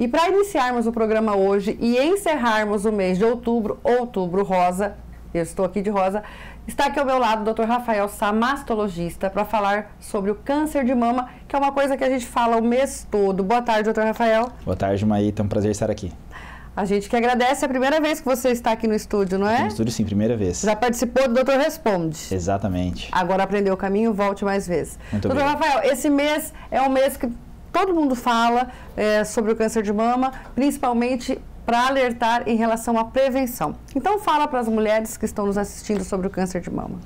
E para iniciarmos o programa hoje e encerrarmos o mês de outubro, outubro rosa, eu estou aqui de rosa, está aqui ao meu lado o Dr. Rafael Sá, mastologista, para falar sobre o câncer de mama, que é uma coisa que a gente fala o mês todo. Boa tarde, Dr. Rafael. Boa tarde, Maíta, é um prazer estar aqui. A gente que agradece, é a primeira vez que você está aqui no estúdio, não é? No estúdio, sim, primeira vez. Já participou do Doutor Responde. Exatamente. Agora aprendeu o caminho, volte mais vezes. Muito Doutor bem. Rafael, esse mês é um mês que todo mundo fala é, sobre o câncer de mama, principalmente para alertar em relação à prevenção. Então fala para as mulheres que estão nos assistindo sobre o câncer de mama.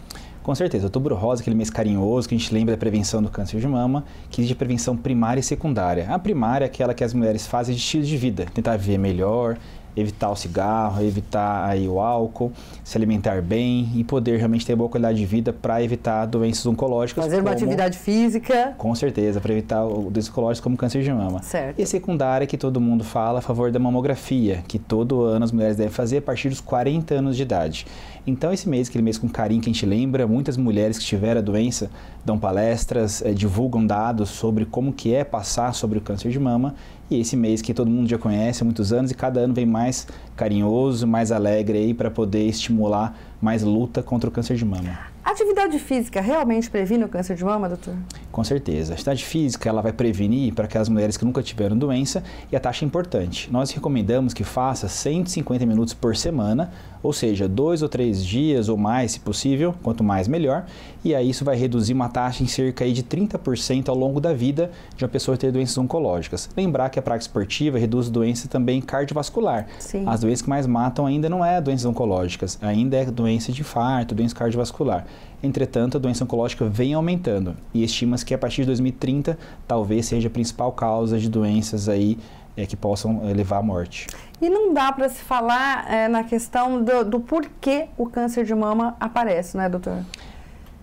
Com certeza, outubro rosa, aquele mês carinhoso que a gente lembra da prevenção do câncer de mama, que existe prevenção primária e secundária. A primária é aquela que as mulheres fazem de estilo de vida, tentar viver melhor, evitar o cigarro, evitar aí o álcool, se alimentar bem e poder realmente ter boa qualidade de vida para evitar doenças oncológicas. Fazer como, uma atividade física. Com certeza, para evitar doenças oncológicas como câncer de mama. Certo. E a secundária que todo mundo fala a favor da mamografia, que todo ano as mulheres devem fazer a partir dos 40 anos de idade. Então, esse mês, aquele mês com carinho que a gente lembra, muitas mulheres que tiveram a doença dão palestras, eh, divulgam dados sobre como que é passar sobre o câncer de mama e esse mês que todo mundo já conhece há muitos anos e cada ano vem mais carinhoso, mais alegre aí para poder estimular mais luta contra o câncer de mama. Atividade física realmente previne o câncer de mama, doutor? Com certeza. A atividade física ela vai prevenir para aquelas mulheres que nunca tiveram doença e a taxa é importante. Nós recomendamos que faça 150 minutos por semana, ou seja, dois ou três dias ou mais, se possível, quanto mais melhor. E aí isso vai reduzir uma taxa em cerca de 30% ao longo da vida de uma pessoa ter doenças oncológicas. Lembrar que a prática esportiva reduz doença também cardiovascular. Sim. As doenças que mais matam ainda não é doenças oncológicas, ainda é doença de infarto, doença cardiovascular. Entretanto, a doença oncológica vem aumentando e estima-se que a partir de 2030 talvez seja a principal causa de doenças aí é, que possam eh, levar à morte. E não dá para se falar é, na questão do, do, porquê o câncer de mama aparece, né, doutor?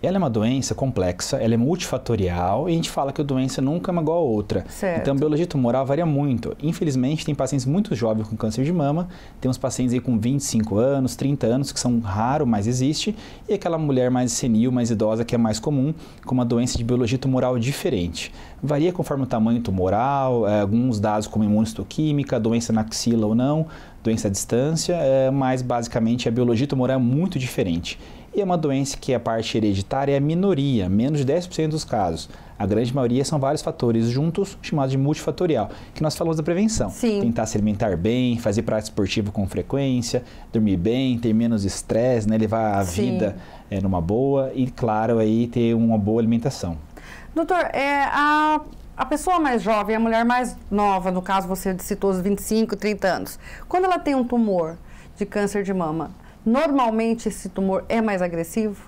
Ela é uma doença complexa, ela é multifatorial e a gente fala que a doença nunca é uma igual a outra. Certo. Então, a biologia tumoral varia muito. Infelizmente, tem pacientes muito jovens com câncer de mama, tem uns pacientes aí com 25 anos, 30 anos, que são raros, mas existe, e aquela mulher mais senil, mais idosa, que é mais comum, com uma doença de biologia tumoral diferente. Varia conforme o tamanho tumoral, eh, alguns dados como imunistoquímica, doença na axila ou não, doença à distância, eh, mas basicamente a biologia tumoral é muito diferente. E é uma doença que a parte hereditária é a minoria, menos de 10% dos casos. A grande maioria são vários fatores juntos, chamados de multifatorial, que nós falamos da prevenção. Sim. Tentar se alimentar bem, fazer prática esportiva com frequência, dormir bem, ter menos estresse, né, levar a Sim. vida é, numa boa e, claro, aí ter uma boa alimentação. Doutor, é, a a pessoa mais jovem, a mulher mais nova, no caso você citou os 25, 30 anos, quando ela tem um tumor de câncer de mama, Normalmente esse tumor é mais agressivo?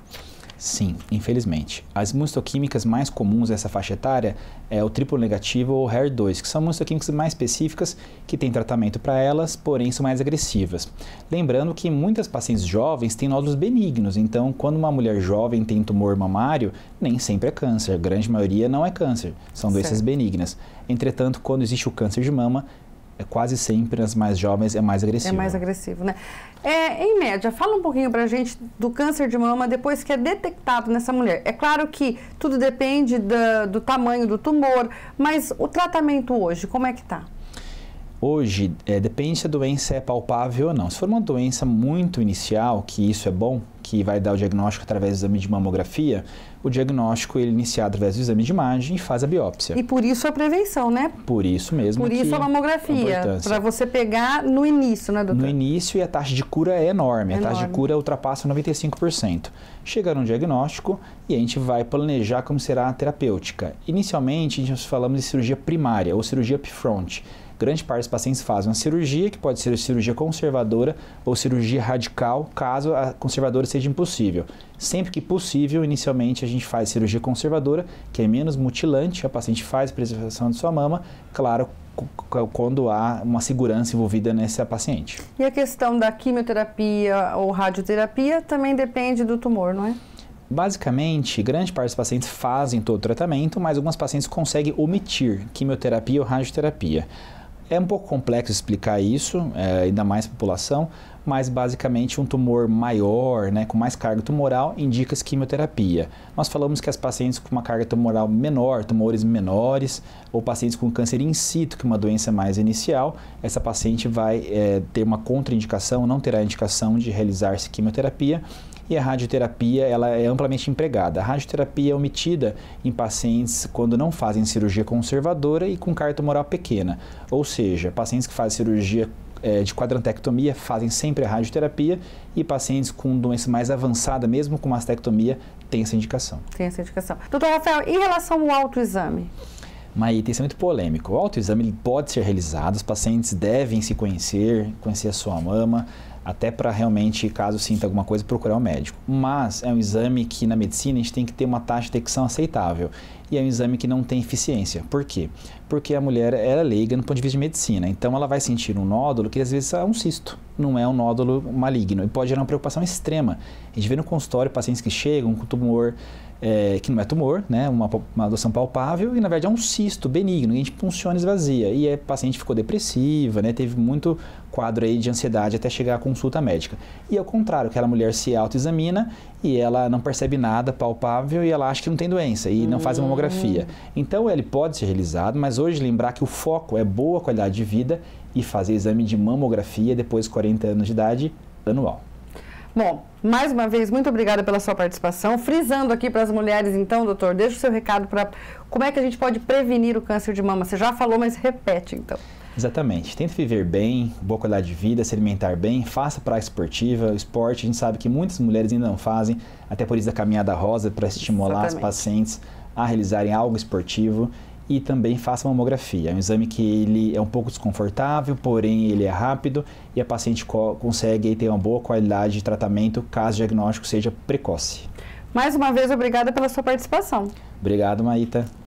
Sim, infelizmente. As mustoquímicas mais comuns dessa faixa etária é o triplo negativo ou HER2, que são mustoquímicas mais específicas que têm tratamento para elas, porém são mais agressivas. Lembrando que muitas pacientes jovens têm nódulos benignos, então quando uma mulher jovem tem tumor mamário, nem sempre é câncer, a grande maioria não é câncer, são doenças certo. benignas. Entretanto, quando existe o câncer de mama, é quase sempre nas mais jovens é mais é agressivo. É mais agressivo, né? É, em média, fala um pouquinho para a gente do câncer de mama depois que é detectado nessa mulher. É claro que tudo depende da, do tamanho do tumor, mas o tratamento hoje, como é que está? Hoje, é, depende se a doença é palpável ou não. Se for uma doença muito inicial, que isso é bom, que vai dar o diagnóstico através do exame de mamografia, o diagnóstico ele é inicia através do exame de imagem e faz a biópsia. E por isso a prevenção, né? Por isso mesmo. Por isso a mamografia, para você pegar no início, né, doutor? No início e a taxa de cura é enorme, é a taxa de cura ultrapassa 95%. Chega no diagnóstico e a gente vai planejar como será a terapêutica. Inicialmente, nós falamos de cirurgia primária ou cirurgia upfront Grande parte dos pacientes fazem uma cirurgia, que pode ser cirurgia conservadora ou cirurgia radical, caso a conservadora seja impossível. Sempre que possível, inicialmente a gente faz cirurgia conservadora, que é menos mutilante, a paciente faz preservação de sua mama, claro, quando há uma segurança envolvida nessa paciente. E a questão da quimioterapia ou radioterapia também depende do tumor, não é? Basicamente, grande parte dos pacientes fazem todo o tratamento, mas algumas pacientes conseguem omitir quimioterapia ou radioterapia. É um pouco complexo explicar isso, é, ainda mais população, mas basicamente um tumor maior, né, com mais carga tumoral, indica quimioterapia. Nós falamos que as pacientes com uma carga tumoral menor, tumores menores, ou pacientes com câncer in situ, que é uma doença mais inicial, essa paciente vai é, ter uma contraindicação, não terá indicação de realizar-se quimioterapia, e a radioterapia ela é amplamente empregada. A radioterapia é omitida em pacientes quando não fazem cirurgia conservadora e com carga tumoral pequena, ou seja, pacientes que fazem cirurgia eh, de quadrantectomia fazem sempre a radioterapia e pacientes com doença mais avançada, mesmo com mastectomia, tem essa indicação. Tem essa indicação. Doutor Rafael, em relação ao autoexame? Mas tem que é muito polêmico. O autoexame pode ser realizado, os pacientes devem se conhecer, conhecer a sua mama, até para realmente, caso sinta alguma coisa, procurar o um médico. Mas é um exame que na medicina a gente tem que ter uma taxa de detecção aceitável e é um exame que não tem eficiência. Por quê? porque a mulher era leiga no ponto de vista de medicina. Então ela vai sentir um nódulo que às vezes é um cisto, não é um nódulo maligno e pode gerar uma preocupação extrema. A gente vê no consultório pacientes que chegam com tumor é, que não é tumor, né, uma, uma adoção palpável, e na verdade é um cisto benigno, e a gente funciona esvazia. E a paciente ficou depressiva, né, teve muito quadro aí de ansiedade até chegar à consulta médica. E ao contrário, aquela mulher se autoexamina e ela não percebe nada palpável e ela acha que não tem doença e hum. não faz a mamografia. Hum. Então ele pode ser realizado, mas hoje lembrar que o foco é boa qualidade de vida e fazer exame de mamografia depois de 40 anos de idade anual. Bom, mais uma vez, muito obrigada pela sua participação. Frisando aqui para as mulheres, então, doutor, deixa o seu recado para como é que a gente pode prevenir o câncer de mama. Você já falou, mas repete, então. Exatamente. Tente viver bem, boa qualidade de vida, se alimentar bem, faça prática esportiva, esporte. A gente sabe que muitas mulheres ainda não fazem, até por isso a caminhada rosa, para estimular Exatamente. as pacientes a realizarem algo esportivo e também faça mamografia. É um exame que ele é um pouco desconfortável, porém ele é rápido e a paciente co consegue ter uma boa qualidade de tratamento caso o diagnóstico seja precoce. Mais uma vez, obrigada pela sua participação. Obrigado, Maíta.